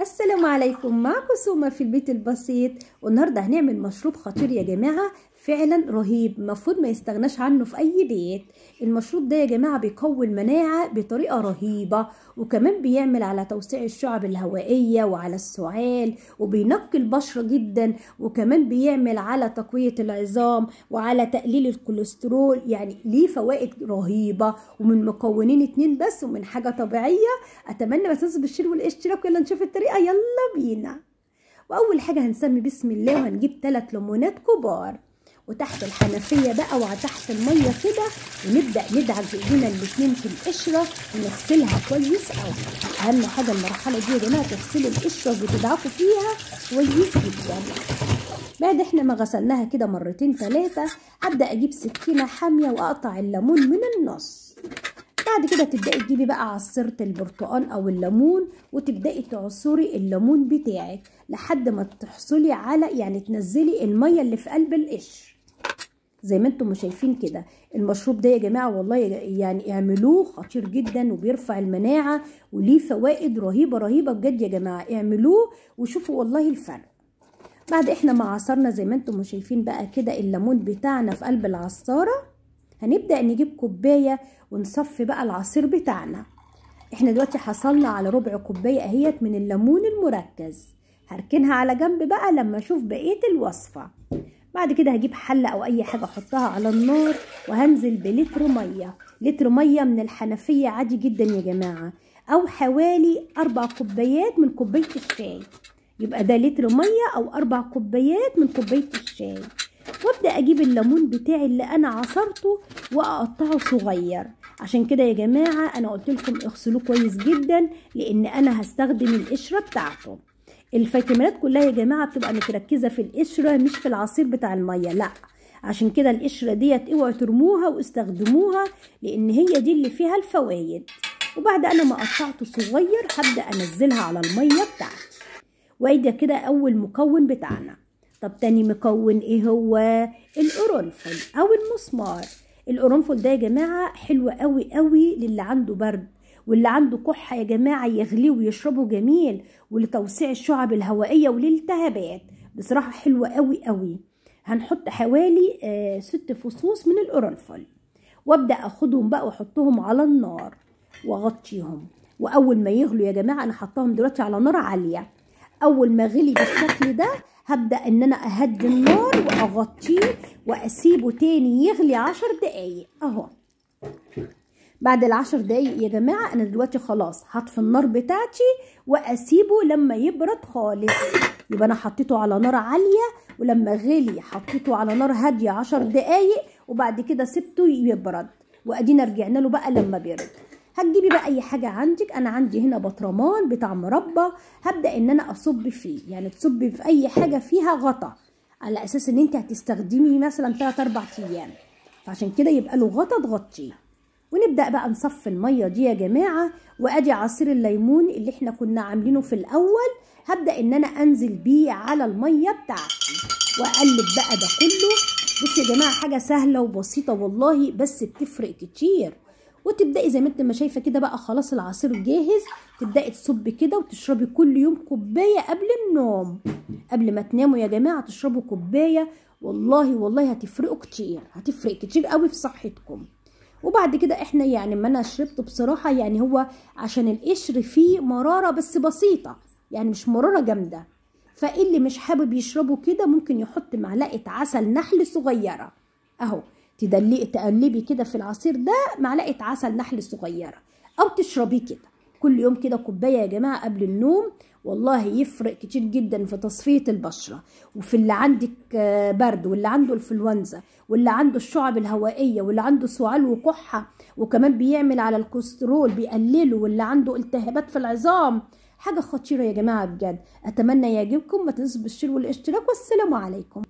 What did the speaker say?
السلام عليكم معكم سومة في البيت البسيط والنهاردة هنعمل مشروب خطير يا جماعة فعلا رهيب مفروض ما يستغناش عنه في اي بيت المشروب ده يا جماعه بيقوي المناعه بطريقه رهيبه وكمان بيعمل على توسيع الشعب الهوائيه وعلى السعال وبينقي البشره جدا وكمان بيعمل على تقويه العظام وعلى تقليل الكوليسترول يعني ليه فوائد رهيبه ومن مكونين اتنين بس ومن حاجه طبيعيه اتمنى ما تنسوا بالشير والاشتراك يلا نشوف الطريقه يلا بينا واول حاجه هنسمي بسم الله وهنجيب ثلاث ليمونات كبار وتحت الحنفية بقى وتحت المية كده ونبدأ ندعك ايدينا الاتنين في القشرة ونغسلها كويس قوي أهم حاجة المرحلة دي يا جماعة تغسلوا القشرة وتدعكوا فيها كويس جدا بعد احنا ما غسلناها كده مرتين ثلاثة أبدأ أجيب سكينة حامية وأقطع الليمون من النص بعد كده تبدأي تجيبي بقى عصيرة البرتقال أو الليمون وتبدأي تعصري الليمون بتاعك لحد ما تحصلي على يعني تنزلي المية اللي في قلب القشر زي ما انتم شايفين كده المشروب ده يا جماعه والله يعني اعملوه خطير جدا وبيرفع المناعه وليه فوائد رهيبه رهيبه بجد يا جماعه اعملوه وشوفوا والله الفرق بعد احنا ما عصرنا زي ما انتم شايفين بقى كده الليمون بتاعنا في قلب العصاره هنبدا نجيب كوبايه ونصفي بقى العصير بتاعنا احنا دلوقتي حصلنا على ربع كوبايه اهيت من الليمون المركز هركنها على جنب بقى لما اشوف بقيه الوصفه بعد كده هجيب حلة او اي حاجة احطها على النار وهنزل بلتر مية لتر مية من الحنفية عادي جدا يا جماعة او حوالي اربع كوبايات من كوباية الشاي يبقى ده لتر مية او اربع كوبايات من كوباية الشاي وابدا اجيب الليمون بتاعي اللي انا عصرته واقطعه صغير عشان كده يا جماعه انا قلت لكم اغسلوه كويس جدا لان انا هستخدم القشره بتاعته الفيتامينات كلها يا جماعه بتبقى متركزه في القشره مش في العصير بتاع الميه لا عشان كده القشره ديت اوعوا ترموها واستخدموها لان هي دي اللي فيها الفوائد وبعد انا ما قطعته صغير هبدا انزلها على الميه بتاعتي وادي كده اول مكون بتاعنا طب تاني مكون ايه هو القرنفل او المسمار القرنفل ده يا جماعه حلو قوي قوي للي عنده برد واللي عنده كحة يا جماعة يغليه ويشربه جميل ولتوسيع الشعب الهوائية وللالتهابات بصراحة حلوة قوي قوي هنحط حوالي آه ست فصوص من القرنفل وابدأ اخدهم بقى واحطهم على النار واغطيهم واول ما يغلوا يا جماعة انا حطاهم دلوقتي على نار عالية اول ما غلي بالشكل ده هبدأ ان انا اهدي النار واغطيه واسيبه تاني يغلي عشر دقايق اهو بعد العشر دقايق يا جماعة أنا دلوقتي خلاص هطفي النار بتاعتي وأسيبه لما يبرد خالص يبقى أنا حطيته على نار عالية ولما غلي حطيته على نار هادية عشر دقايق وبعد كده سبته يبرد وأدينا رجعنا له بقى لما بيرد هتجيبي بقى اي حاجه عندك انا عندي هنا بطرمان بتاع مربى هبدا ان انا اصب فيه يعني تصبي في اي حاجه فيها غطا على اساس ان انت هتستخدمي مثلا تلات أربع ايام فعشان كده يبقى له غطا تغطيه ونبدأ بقى نصفي المية دي يا جماعة وأدي عصير الليمون اللي احنا كنا عاملينه في الأول هبدأ إن أنا أنزل بيه على المية بتاعتي وأقلب بقى ده كله بس يا جماعة حاجة سهلة وبسيطة والله بس بتفرق كتير وتبدأي زي ما انت ما شايفة كده بقى خلاص العصير جاهز تبدأي تصبي كده وتشربي كل يوم كوباية قبل النوم قبل ما تناموا يا جماعة تشربوا كوباية والله والله هتفرقوا كتير هتفرق كتير قوي في صحتكم وبعد كده احنا يعني ما انا شربت بصراحة يعني هو عشان القشر فيه مرارة بس بسيطة يعني مش مرارة جامدة فاللي مش حابب يشربه كده ممكن يحط معلقة عسل نحل صغيرة اهو تدلي تقلبي كده في العصير ده معلقة عسل نحل صغيرة او تشربيه كده كل يوم كده كوباية يا جماعة قبل النوم والله يفرق كتير جدا في تصفية البشرة وفي اللي عندك آه، برد واللي عنده انفلونزا واللي عنده الشعب الهوائية واللي عنده سعال وكحة وكمان بيعمل على الكوليسترول بيقلله واللي عنده التهابات في العظام حاجة خطيرة يا جماعة بجد أتمنى يعجبكم ما تنسوا بالشير والاشتراك والسلام عليكم